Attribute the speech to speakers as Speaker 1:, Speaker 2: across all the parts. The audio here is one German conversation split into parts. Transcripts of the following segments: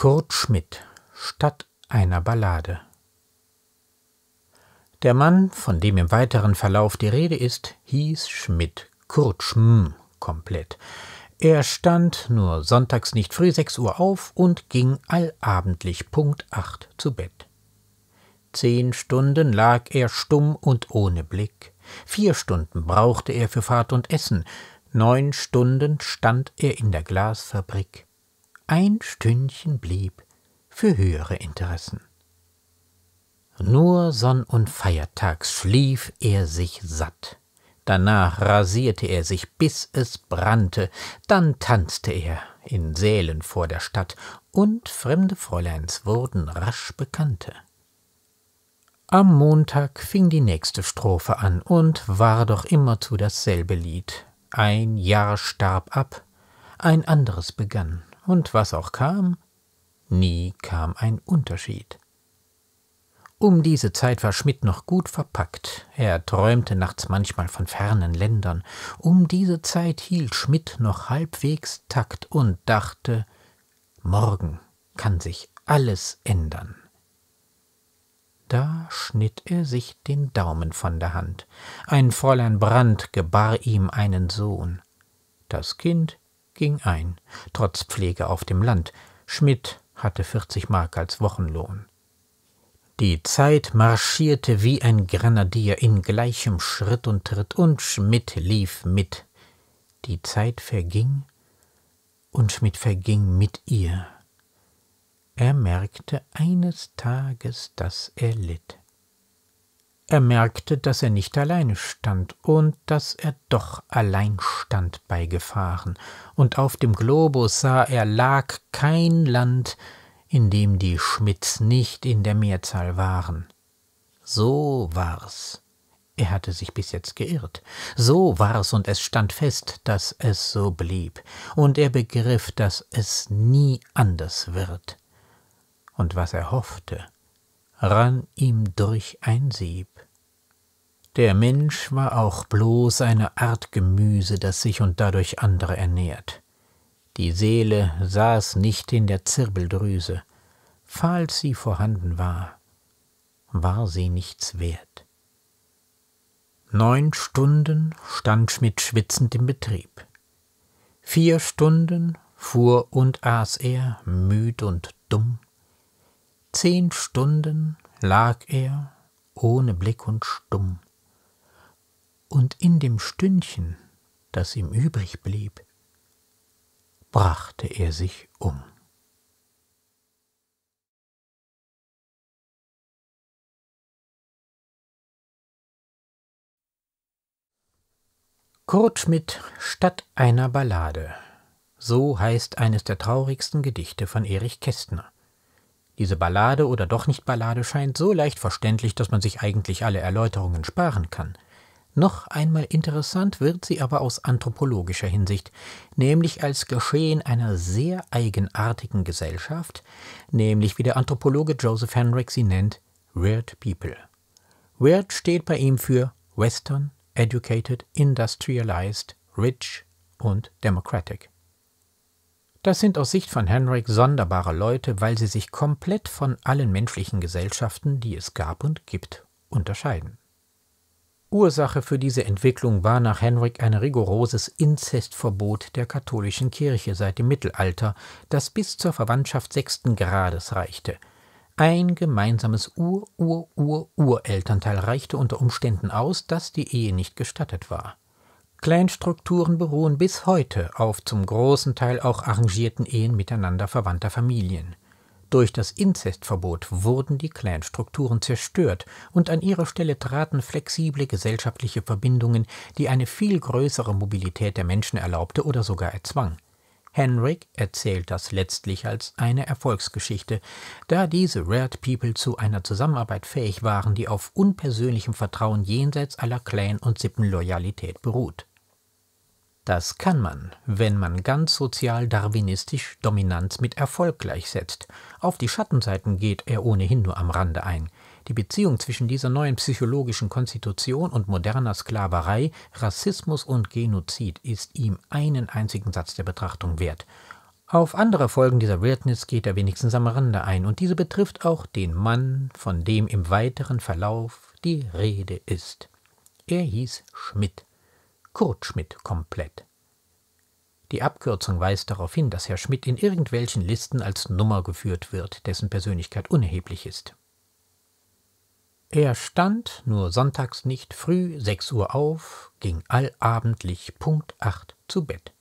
Speaker 1: Kurt Schmidt Statt einer Ballade Der Mann, von dem im weiteren Verlauf die Rede ist, hieß Schmidt Kurt Schm komplett. Er stand nur sonntags nicht früh sechs Uhr auf und ging allabendlich Punkt acht zu Bett. Zehn Stunden lag er stumm und ohne Blick. Vier Stunden brauchte er für Fahrt und Essen. Neun Stunden stand er in der Glasfabrik ein Stündchen blieb für höhere Interessen. Nur Sonn- und Feiertags schlief er sich satt. Danach rasierte er sich, bis es brannte, dann tanzte er in Sälen vor der Stadt, und fremde Fräuleins wurden rasch Bekannte. Am Montag fing die nächste Strophe an und war doch immerzu dasselbe Lied. Ein Jahr starb ab, ein anderes begann und was auch kam, nie kam ein Unterschied. Um diese Zeit war Schmidt noch gut verpackt. Er träumte nachts manchmal von fernen Ländern. Um diese Zeit hielt Schmidt noch halbwegs Takt und dachte, morgen kann sich alles ändern. Da schnitt er sich den Daumen von der Hand. Ein Fräulein Brand gebar ihm einen Sohn. Das Kind ging ein, trotz Pflege auf dem Land. Schmidt hatte 40 Mark als Wochenlohn. Die Zeit marschierte wie ein Grenadier in gleichem Schritt und Tritt, und Schmidt lief mit. Die Zeit verging, und Schmidt verging mit ihr. Er merkte eines Tages, dass er litt. Er merkte, dass er nicht alleine stand und dass er doch allein stand bei Gefahren, und auf dem Globus sah er, lag kein Land, in dem die Schmidts nicht in der Mehrzahl waren. So war's. Er hatte sich bis jetzt geirrt. So war's und es stand fest, dass es so blieb, und er begriff, dass es nie anders wird. Und was er hoffte, rann ihm durch ein Sieb. Der Mensch war auch bloß eine Art Gemüse, das sich und dadurch andere ernährt. Die Seele saß nicht in der Zirbeldrüse, falls sie vorhanden war, war sie nichts wert. Neun Stunden stand Schmidt schwitzend im Betrieb. Vier Stunden fuhr und aß er, müd und dumm Zehn Stunden lag er ohne Blick und stumm, und in dem Stündchen, das ihm übrig blieb, brachte er sich um. Kurt Schmidt Statt einer Ballade. So heißt eines der traurigsten Gedichte von Erich Kästner. Diese Ballade oder doch nicht Ballade scheint so leicht verständlich, dass man sich eigentlich alle Erläuterungen sparen kann. Noch einmal interessant wird sie aber aus anthropologischer Hinsicht, nämlich als Geschehen einer sehr eigenartigen Gesellschaft, nämlich wie der Anthropologe Joseph Henrik sie nennt, Weird People. Weird steht bei ihm für Western, Educated, Industrialized, Rich und Democratic. Das sind aus Sicht von Henrik sonderbare Leute, weil sie sich komplett von allen menschlichen Gesellschaften, die es gab und gibt, unterscheiden. Ursache für diese Entwicklung war nach Henrik ein rigoroses Inzestverbot der katholischen Kirche seit dem Mittelalter, das bis zur Verwandtschaft sechsten Grades reichte. Ein gemeinsames Ur-Ur-Ur-Urelternteil reichte unter Umständen aus, dass die Ehe nicht gestattet war. Clanstrukturen beruhen bis heute auf zum großen Teil auch arrangierten Ehen miteinander verwandter Familien. Durch das Inzestverbot wurden die Clanstrukturen zerstört und an ihre Stelle traten flexible gesellschaftliche Verbindungen, die eine viel größere Mobilität der Menschen erlaubte oder sogar erzwang. Henrik erzählt das letztlich als eine Erfolgsgeschichte, da diese Red People zu einer Zusammenarbeit fähig waren, die auf unpersönlichem Vertrauen jenseits aller Clan- und Sippenloyalität beruht. Das kann man, wenn man ganz sozial-darwinistisch Dominanz mit Erfolg gleichsetzt. Auf die Schattenseiten geht er ohnehin nur am Rande ein. Die Beziehung zwischen dieser neuen psychologischen Konstitution und moderner Sklaverei, Rassismus und Genozid ist ihm einen einzigen Satz der Betrachtung wert. Auf andere Folgen dieser Weirdness geht er wenigstens am Rande ein, und diese betrifft auch den Mann, von dem im weiteren Verlauf die Rede ist. Er hieß Schmidt. Kurt Schmidt komplett. Die Abkürzung weist darauf hin, dass Herr Schmidt in irgendwelchen Listen als Nummer geführt wird, dessen Persönlichkeit unerheblich ist. Er stand nur sonntags nicht früh sechs Uhr auf, ging allabendlich Punkt acht zu Bett.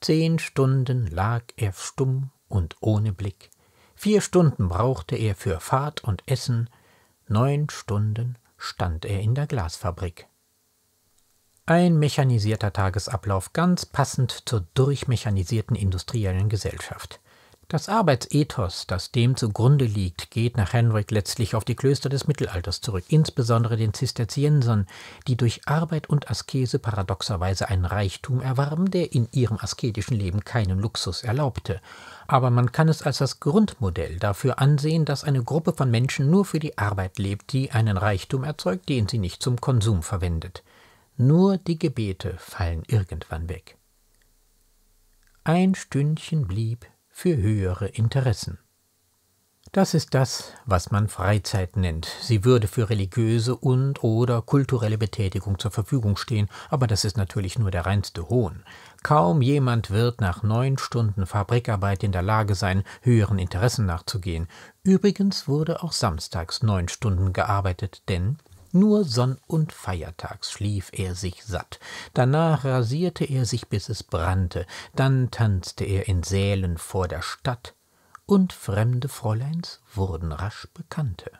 Speaker 1: Zehn Stunden lag er stumm und ohne Blick. Vier Stunden brauchte er für Fahrt und Essen. Neun Stunden stand er in der Glasfabrik. Ein mechanisierter Tagesablauf ganz passend zur durchmechanisierten industriellen Gesellschaft. Das Arbeitsethos, das dem zugrunde liegt, geht nach Henrik letztlich auf die Klöster des Mittelalters zurück, insbesondere den Zisterziensern, die durch Arbeit und Askese paradoxerweise einen Reichtum erwarben, der in ihrem asketischen Leben keinen Luxus erlaubte. Aber man kann es als das Grundmodell dafür ansehen, dass eine Gruppe von Menschen nur für die Arbeit lebt, die einen Reichtum erzeugt, den sie nicht zum Konsum verwendet. Nur die Gebete fallen irgendwann weg. Ein Stündchen blieb für höhere Interessen. Das ist das, was man Freizeit nennt. Sie würde für religiöse und oder kulturelle Betätigung zur Verfügung stehen, aber das ist natürlich nur der reinste Hohn. Kaum jemand wird nach neun Stunden Fabrikarbeit in der Lage sein, höheren Interessen nachzugehen. Übrigens wurde auch samstags neun Stunden gearbeitet, denn nur Sonn- und feiertags schlief er sich satt, danach rasierte er sich, bis es brannte, dann tanzte er in Sälen vor der Stadt, und fremde Fräuleins wurden rasch Bekannte.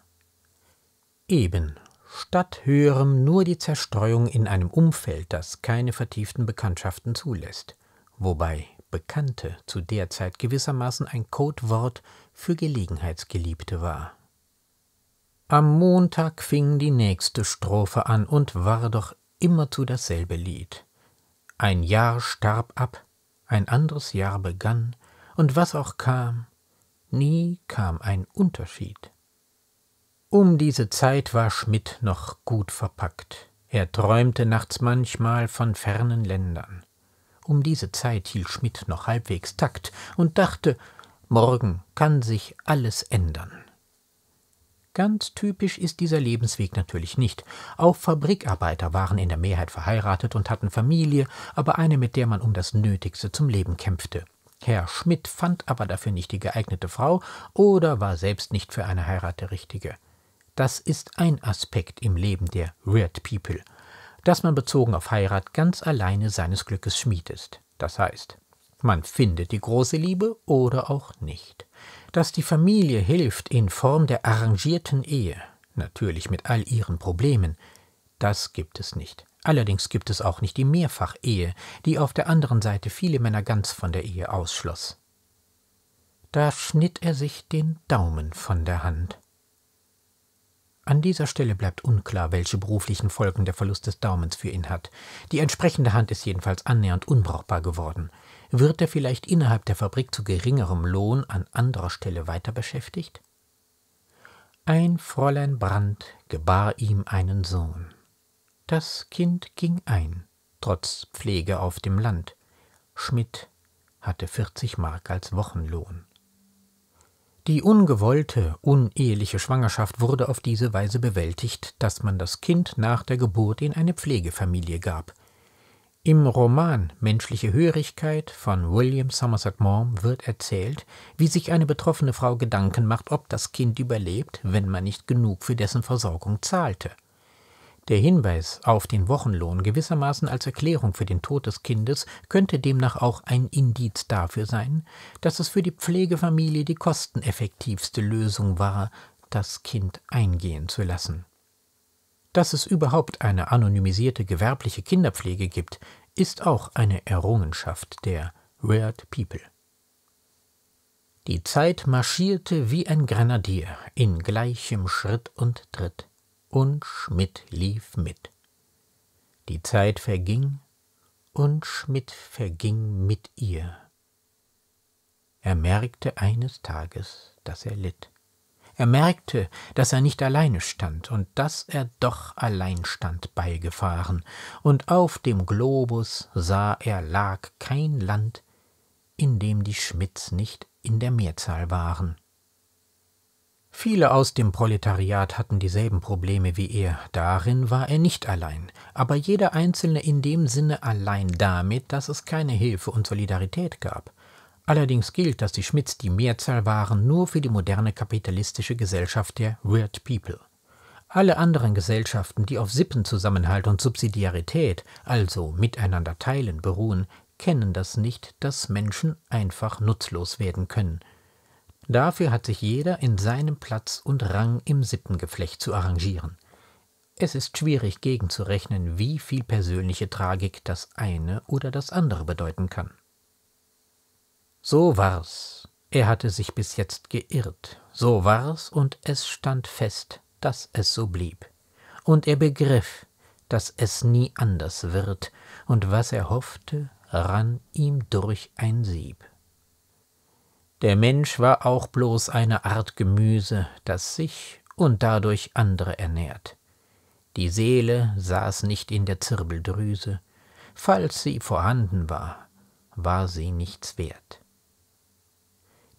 Speaker 1: Eben statt höherem nur die Zerstreuung in einem Umfeld, das keine vertieften Bekanntschaften zulässt, wobei Bekannte zu der Zeit gewissermaßen ein Codewort für Gelegenheitsgeliebte war. Am Montag fing die nächste Strophe an und war doch immerzu dasselbe Lied. Ein Jahr starb ab, ein anderes Jahr begann, und was auch kam, nie kam ein Unterschied. Um diese Zeit war Schmidt noch gut verpackt. Er träumte nachts manchmal von fernen Ländern. Um diese Zeit hielt Schmidt noch halbwegs Takt und dachte, morgen kann sich alles ändern. Ganz typisch ist dieser Lebensweg natürlich nicht. Auch Fabrikarbeiter waren in der Mehrheit verheiratet und hatten Familie, aber eine, mit der man um das Nötigste zum Leben kämpfte. Herr Schmidt fand aber dafür nicht die geeignete Frau oder war selbst nicht für eine Heirat der richtige. Das ist ein Aspekt im Leben der Weird People, dass man bezogen auf Heirat ganz alleine seines Glückes Schmied ist. Das heißt, man findet die große Liebe oder auch nicht dass die Familie hilft in Form der arrangierten Ehe, natürlich mit all ihren Problemen, das gibt es nicht. Allerdings gibt es auch nicht die Mehrfachehe, die auf der anderen Seite viele Männer ganz von der Ehe ausschloss. Da schnitt er sich den Daumen von der Hand. An dieser Stelle bleibt unklar, welche beruflichen Folgen der Verlust des Daumens für ihn hat. Die entsprechende Hand ist jedenfalls annähernd unbrauchbar geworden. Wird er vielleicht innerhalb der Fabrik zu geringerem Lohn an anderer Stelle weiter beschäftigt? Ein Fräulein Brandt gebar ihm einen Sohn. Das Kind ging ein, trotz Pflege auf dem Land. Schmidt hatte 40 Mark als Wochenlohn. Die ungewollte, uneheliche Schwangerschaft wurde auf diese Weise bewältigt, dass man das Kind nach der Geburt in eine Pflegefamilie gab – im Roman Menschliche Hörigkeit von William Somerset Maugham wird erzählt, wie sich eine betroffene Frau Gedanken macht, ob das Kind überlebt, wenn man nicht genug für dessen Versorgung zahlte. Der Hinweis auf den Wochenlohn gewissermaßen als Erklärung für den Tod des Kindes könnte demnach auch ein Indiz dafür sein, dass es für die Pflegefamilie die kosteneffektivste Lösung war, das Kind eingehen zu lassen. Dass es überhaupt eine anonymisierte gewerbliche Kinderpflege gibt, ist auch eine Errungenschaft der Weird People. Die Zeit marschierte wie ein Grenadier in gleichem Schritt und Tritt, und Schmidt lief mit. Die Zeit verging, und Schmidt verging mit ihr. Er merkte eines Tages, dass er litt. Er merkte, dass er nicht alleine stand und dass er doch allein stand beigefahren, und auf dem Globus sah er lag kein Land, in dem die Schmidts nicht in der Mehrzahl waren. Viele aus dem Proletariat hatten dieselben Probleme wie er, darin war er nicht allein, aber jeder Einzelne in dem Sinne allein damit, dass es keine Hilfe und Solidarität gab. Allerdings gilt, dass die Schmidts die Mehrzahl waren nur für die moderne kapitalistische Gesellschaft der Weird People. Alle anderen Gesellschaften, die auf Sippenzusammenhalt und Subsidiarität, also miteinander teilen, beruhen, kennen das nicht, dass Menschen einfach nutzlos werden können. Dafür hat sich jeder in seinem Platz und Rang im Sippengeflecht zu arrangieren. Es ist schwierig gegenzurechnen, wie viel persönliche Tragik das eine oder das andere bedeuten kann. So war's. Er hatte sich bis jetzt geirrt. So war's und es stand fest, dass es so blieb. Und er begriff, dass es nie anders wird, und was er hoffte, rann ihm durch ein Sieb. Der Mensch war auch bloß eine Art Gemüse, das sich und dadurch andere ernährt. Die Seele saß nicht in der Zirbeldrüse, falls sie vorhanden war, war sie nichts wert.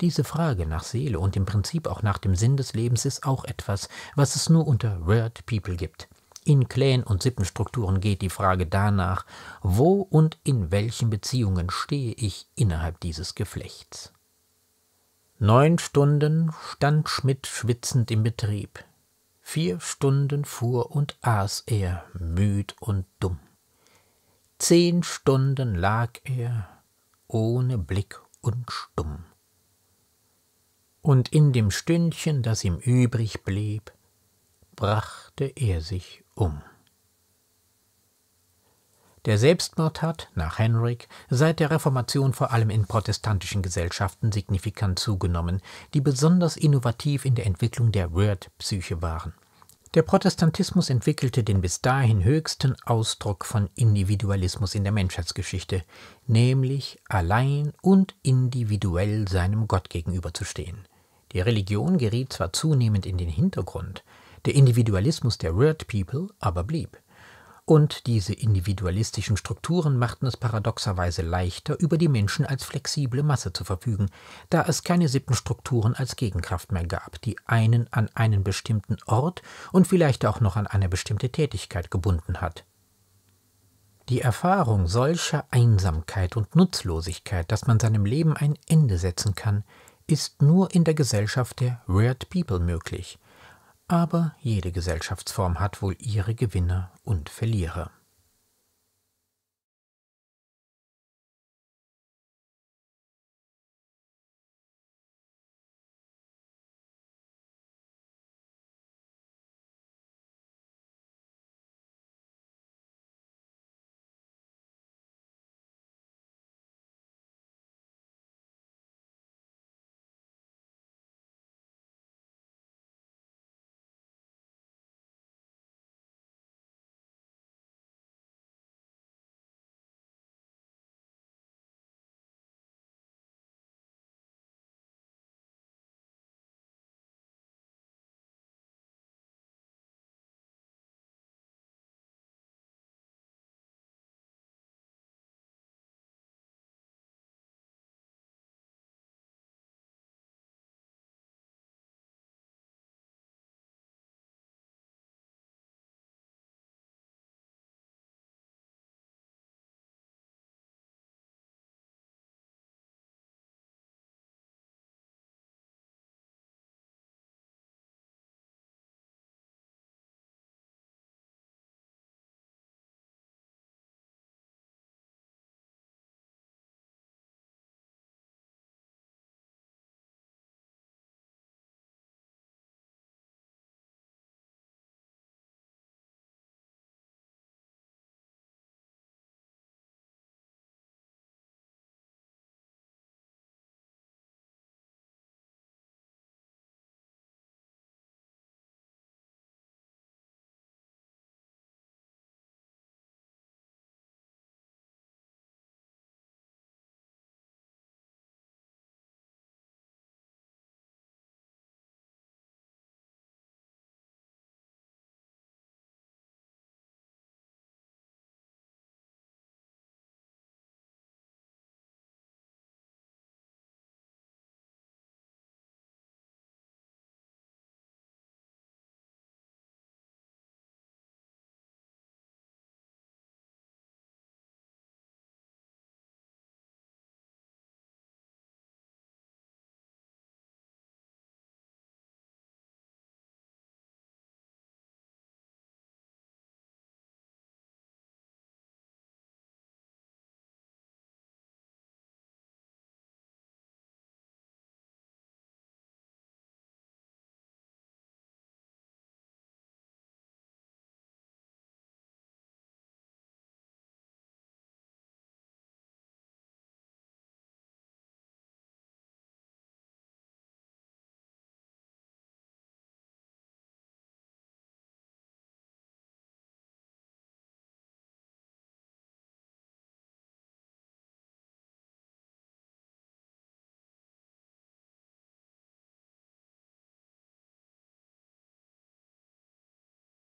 Speaker 1: Diese Frage nach Seele und im Prinzip auch nach dem Sinn des Lebens ist auch etwas, was es nur unter Word People gibt. In Clan- und Sippenstrukturen geht die Frage danach, wo und in welchen Beziehungen stehe ich innerhalb dieses Geflechts. Neun Stunden stand Schmidt schwitzend im Betrieb. Vier Stunden fuhr und aß er, müd und dumm. Zehn Stunden lag er, ohne Blick und stumm und in dem Stündchen, das ihm übrig blieb, brachte er sich um. Der Selbstmord hat, nach Henrik, seit der Reformation vor allem in protestantischen Gesellschaften signifikant zugenommen, die besonders innovativ in der Entwicklung der Word-Psyche waren. Der Protestantismus entwickelte den bis dahin höchsten Ausdruck von Individualismus in der Menschheitsgeschichte, nämlich allein und individuell seinem Gott gegenüberzustehen. Die Religion geriet zwar zunehmend in den Hintergrund, der Individualismus der Word People aber blieb. Und diese individualistischen Strukturen machten es paradoxerweise leichter, über die Menschen als flexible Masse zu verfügen, da es keine Sippenstrukturen als Gegenkraft mehr gab, die einen an einen bestimmten Ort und vielleicht auch noch an eine bestimmte Tätigkeit gebunden hat. Die Erfahrung solcher Einsamkeit und Nutzlosigkeit, dass man seinem Leben ein Ende setzen kann, ist nur in der Gesellschaft der Weird People möglich – aber jede Gesellschaftsform hat wohl ihre Gewinner und Verlierer.